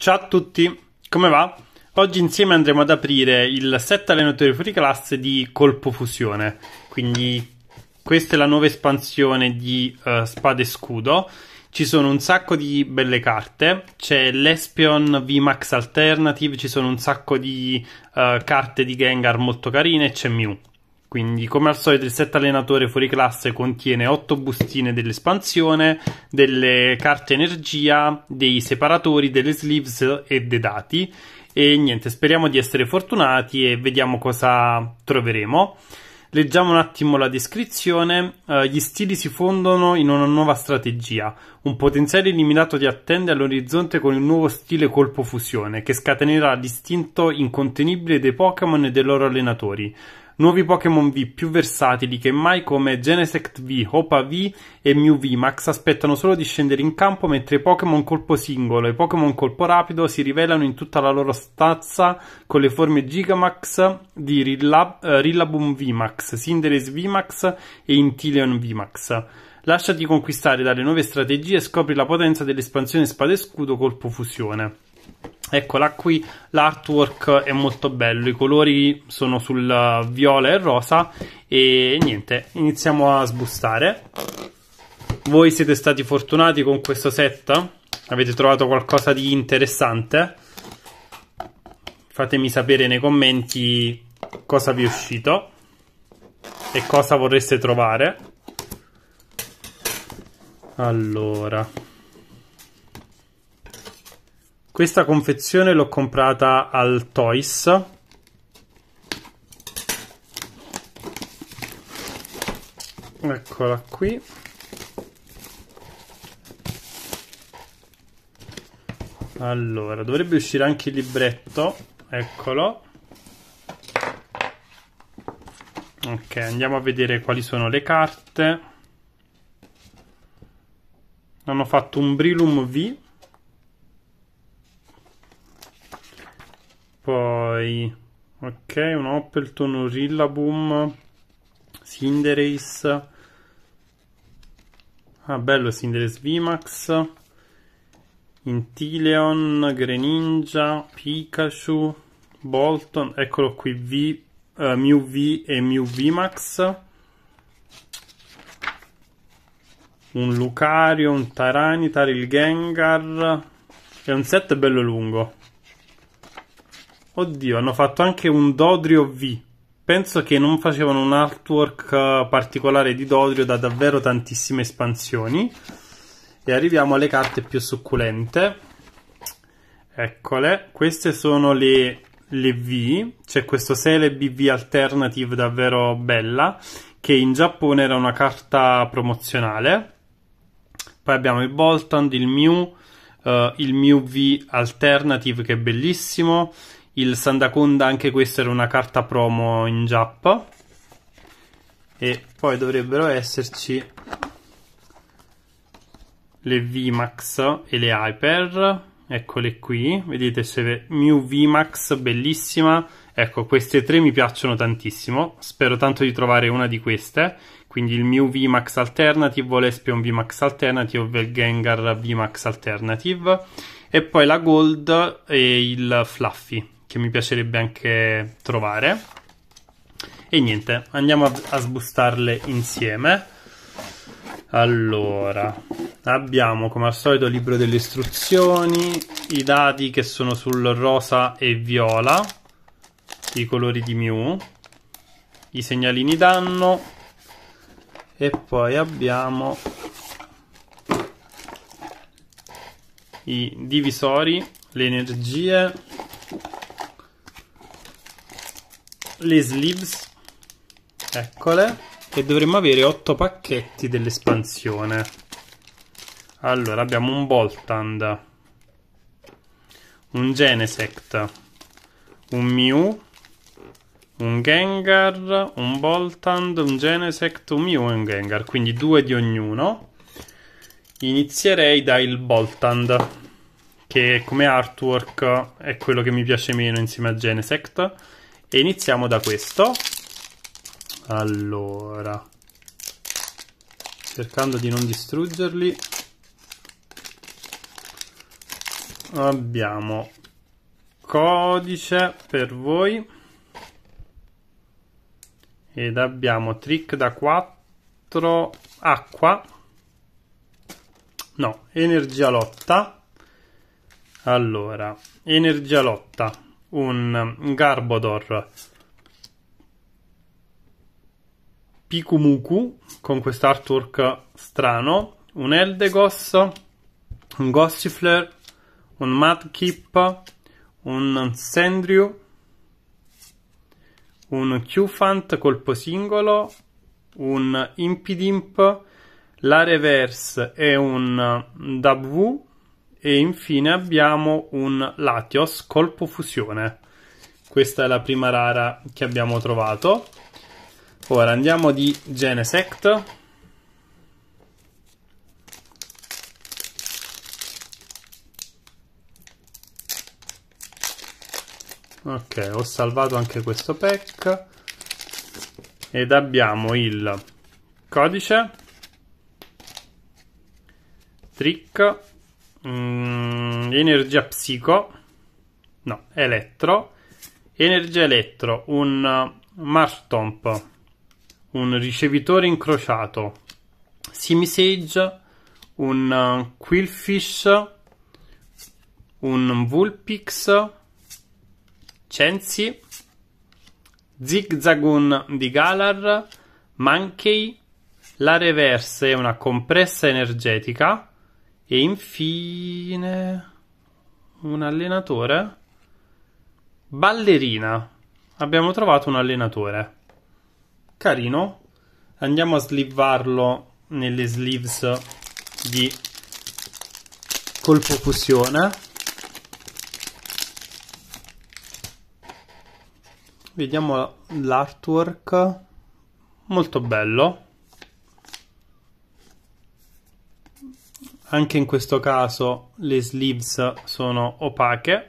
Ciao a tutti, come va? Oggi insieme andremo ad aprire il set allenatore fuori classe di Colpo Fusione, quindi questa è la nuova espansione di uh, eh, Spada e Scudo. Ci sono un sacco di belle carte, c'è l'Espion VMAX Alternative, ci sono un sacco di uh, carte di Gengar molto carine e c'è Mew. Quindi, come al solito, il set allenatore fuori classe contiene 8 bustine dell'espansione, delle carte energia, dei separatori, delle sleeves e dei dati. E niente, speriamo di essere fortunati e vediamo cosa troveremo. Leggiamo un attimo la descrizione. Uh, gli stili si fondono in una nuova strategia. Un potenziale illimitato ti attende all'orizzonte con il nuovo stile colpo fusione, che scatenerà l'istinto incontenibile dei Pokémon e dei loro allenatori nuovi Pokémon V più versatili che mai come Genesect V, Hopa V e Mew V Max aspettano solo di scendere in campo mentre i Pokémon colpo singolo e i Pokémon colpo rapido si rivelano in tutta la loro stazza con le forme Gigamax di Rillab- eh, Rillabum V Max, Cinderace V Max e Inteleon V Max. Lasciati conquistare dalle nuove strategie e scopri la potenza dell'espansione spada e scudo colpo fusione. Eccola qui, l'artwork è molto bello, i colori sono sul viola e rosa e niente, iniziamo a sbustare. Voi siete stati fortunati con questo set? Avete trovato qualcosa di interessante? Fatemi sapere nei commenti cosa vi è uscito e cosa vorreste trovare. Allora, questa confezione l'ho comprata al Toys. Eccola qui. Allora, dovrebbe uscire anche il libretto. Eccolo. Ok, andiamo a vedere quali sono le carte. Hanno fatto un Brilum V Poi, ok, un Oppelton, un Rillaboom, Cinderace. Ah, bello Cinderace VMAX. Intileon, Greninja, Pikachu, Bolton, eccolo qui, v, uh, eh, Mew V e Mew VMAX. Un Lucario, un Taranitar, il Gengar. È un set bello lungo. Oddio, hanno fatto anche un Dodrio V. Penso che non facevano un artwork eh, particolare di Dodrio da davvero tantissime espansioni. E arriviamo alle carte più succulente. Eccole, queste sono le, le V. C'è questo Sele BV Alternative davvero bella, che in Giappone era una carta promozionale. Poi abbiamo il Boltand, il Mew, uh, il Mew V Alternative che è bellissimo il Sandaconda, anche questa era una carta promo in giappa. E poi dovrebbero esserci le VMAX e le Hyper. Eccole qui, vedete se Mew VMAX, bellissima. Ecco, queste tre mi piacciono tantissimo. Spero tanto di trovare una di queste. Quindi il Mew VMAX Alternative, l'Espion VMAX Alternative o il Gengar VMAX Alternative. E poi la Gold e il Fluffy che mi piacerebbe anche trovare. E niente, andiamo a, a sbustarle insieme. Allora, abbiamo come al solito il libro delle istruzioni, i dati che sono sul rosa e viola, i colori di Mew, i segnalini danno e poi abbiamo i divisori, le energie le sleeves, eccole, e dovremmo avere 8 pacchetti dell'espansione. Allora, abbiamo un Boltand, un Genesect, un Mew, un Gengar, un Boltand, un Genesect, un Mew e un Gengar, quindi due di ognuno. Inizierei dal Boltand, che come artwork è quello che mi piace meno insieme a Genesect e iniziamo da questo. Allora, cercando di non distruggerli, abbiamo codice per voi ed abbiamo trick da 4 acqua no energia lotta allora energia lotta un um, Garbodor Pikumuku con quest'artwork strano, un Eldegoss, un Gossifler, un Madkip, un Sandrew, un q colpo singolo, un Impidimp, la Reverse e un W um, e infine abbiamo un Latios colpo fusione. Questa è la prima rara che abbiamo trovato. Ora andiamo di Genesect. Ok, ho salvato anche questo pack. Ed abbiamo il codice, trick, mm, energia psico, no, elettro, energia elettro, un uh, Marstomp, un ricevitore incrociato, Simisage, un uh, Quillfish, un Vulpix, Censi, Zigzagoon di Galar, Mankey, la reverse è una compressa energetica, e infine un allenatore ballerina. Abbiamo trovato un allenatore. Carino. Andiamo a slivarlo nelle sleeves di colpo fusione. Vediamo l'artwork. Molto bello anche in questo caso le sleeves sono opache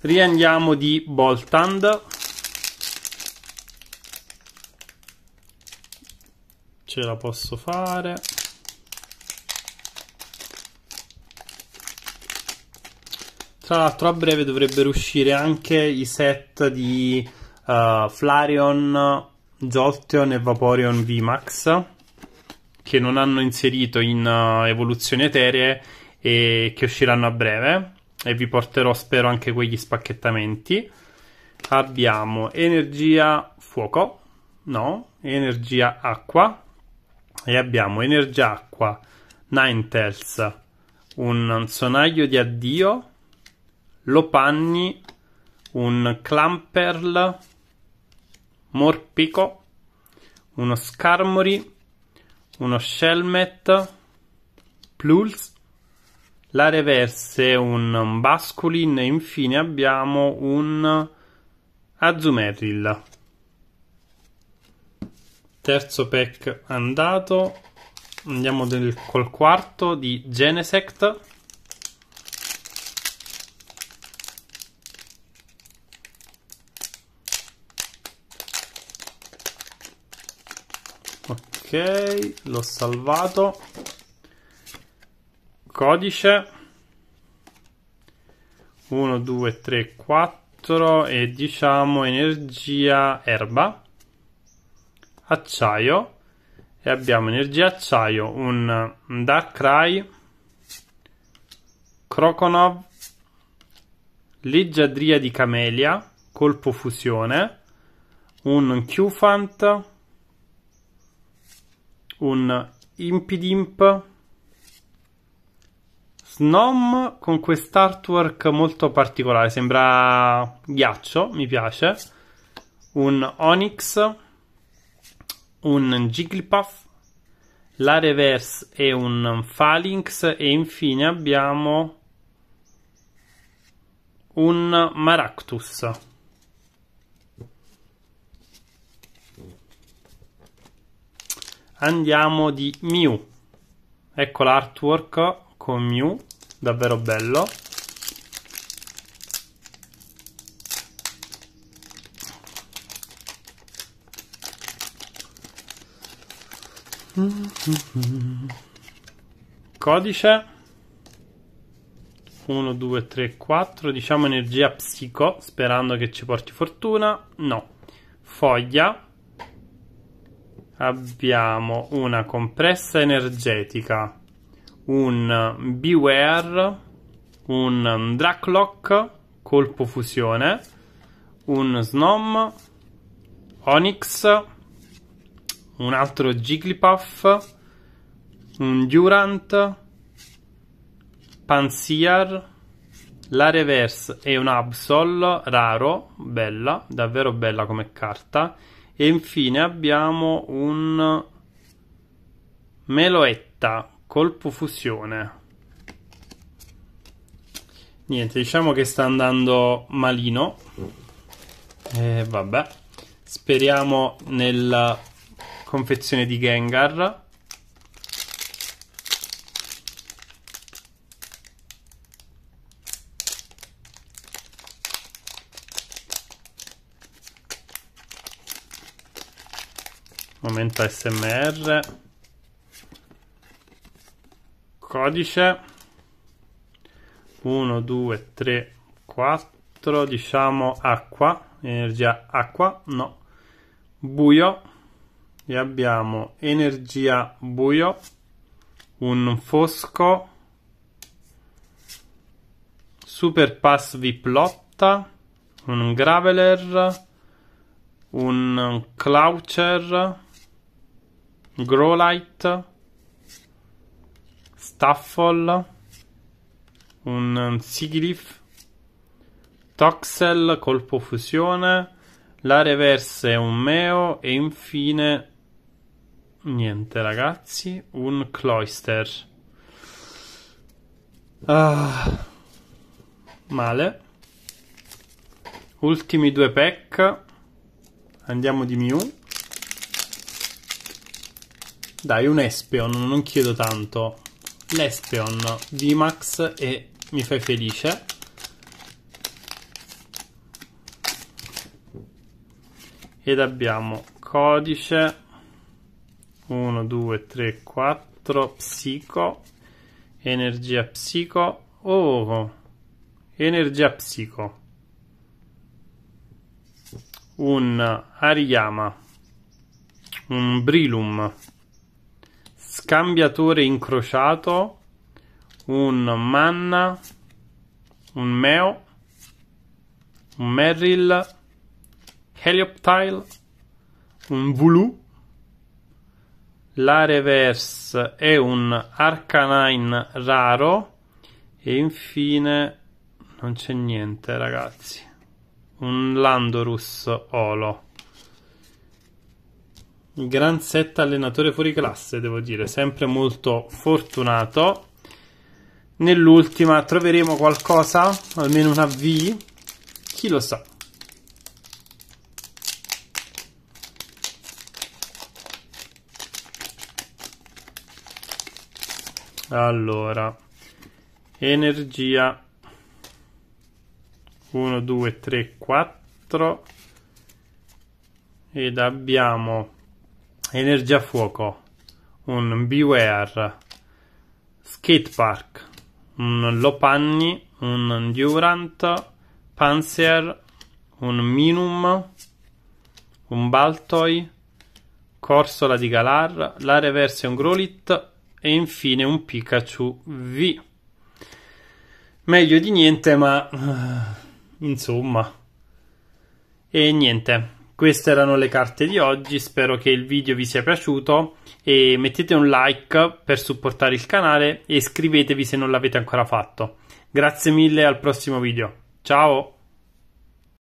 riandiamo di Boltand ce la posso fare tra l'altro a breve dovrebbero uscire anche i set di uh, Flareon, Jolteon e Vaporeon VMAX che non hanno inserito in uh, Evoluzioni Eteree e che usciranno a breve e vi porterò spero anche quegli spacchettamenti. Abbiamo energia fuoco, no, energia acqua e abbiamo energia acqua, Ninetales, un sonaglio di addio, Lopanni, un Clamperl, Morpico, uno Scarmory uno Shelmet Plus, la reverse un Basculin e infine abbiamo un Azumeril. Terzo pack andato, andiamo del, col quarto di Genesect. l'ho salvato codice 1 2 3 4 e diciamo energia erba acciaio e abbiamo energia acciaio un Darkrai Croconov Leggiadria di Camelia colpo fusione un Qfant un Impidimp Snom con quest'artwork molto particolare, sembra ghiaccio, mi piace, un Onyx, un Jigglypuff, la Reverse e un Phalanx e infine abbiamo un Maractus. Andiamo di Mew. Ecco l'artwork con Mew, davvero bello. Codice 1, 2, 3, 4. Diciamo energia psico, sperando che ci porti fortuna. No. Foglia abbiamo una compressa energetica, un beware, un draclock, colpo fusione, un snom, onyx, un altro jigglypuff, un durant, pansiar, la reverse e un absol raro, bella, davvero bella come carta e infine abbiamo un Meloetta, colpo fusione. Niente, diciamo che sta andando malino. E vabbè, speriamo nella confezione di Gengar smr codice 1 2 3 4 diciamo acqua energia acqua no buio e abbiamo energia buio un fosco super pass vi plotta un graveler un cloucher Growlite, Staffol, un Siglif, Toxel, colpo fusione, la reverse è un Meo e infine niente ragazzi, un Cloister. Ah, male. Ultimi due pack. Andiamo di Mew. Dai, un Espeon, non chiedo tanto. L'Espeon, VMAX e mi fai felice. Ed abbiamo codice 1, 2, 3, 4, psico, energia psico, oh, energia psico. Un Ariyama, un Brilum. Scambiatore incrociato, un Manna, un Meo, un Merrill, Helioptile, un Vulu, la Reverse è un Arcanine raro e infine non c'è niente ragazzi, un Landorus Olo gran set allenatore fuori classe, devo dire, sempre molto fortunato. Nell'ultima troveremo qualcosa, almeno una V, chi lo sa. Allora, energia 1, 2, 3, 4 ed abbiamo Energia Fuoco, un Beware, skatepark, un Lopanni, un durant, Panzer, un Minum, un Baltoi, Corsola di Galar, la Reversion Grolit e infine un Pikachu V. Meglio di niente, ma eh, insomma. E niente, queste erano le carte di oggi, spero che il video vi sia piaciuto e mettete un like per supportare il canale e iscrivetevi se non l'avete ancora fatto. Grazie mille al prossimo video, ciao!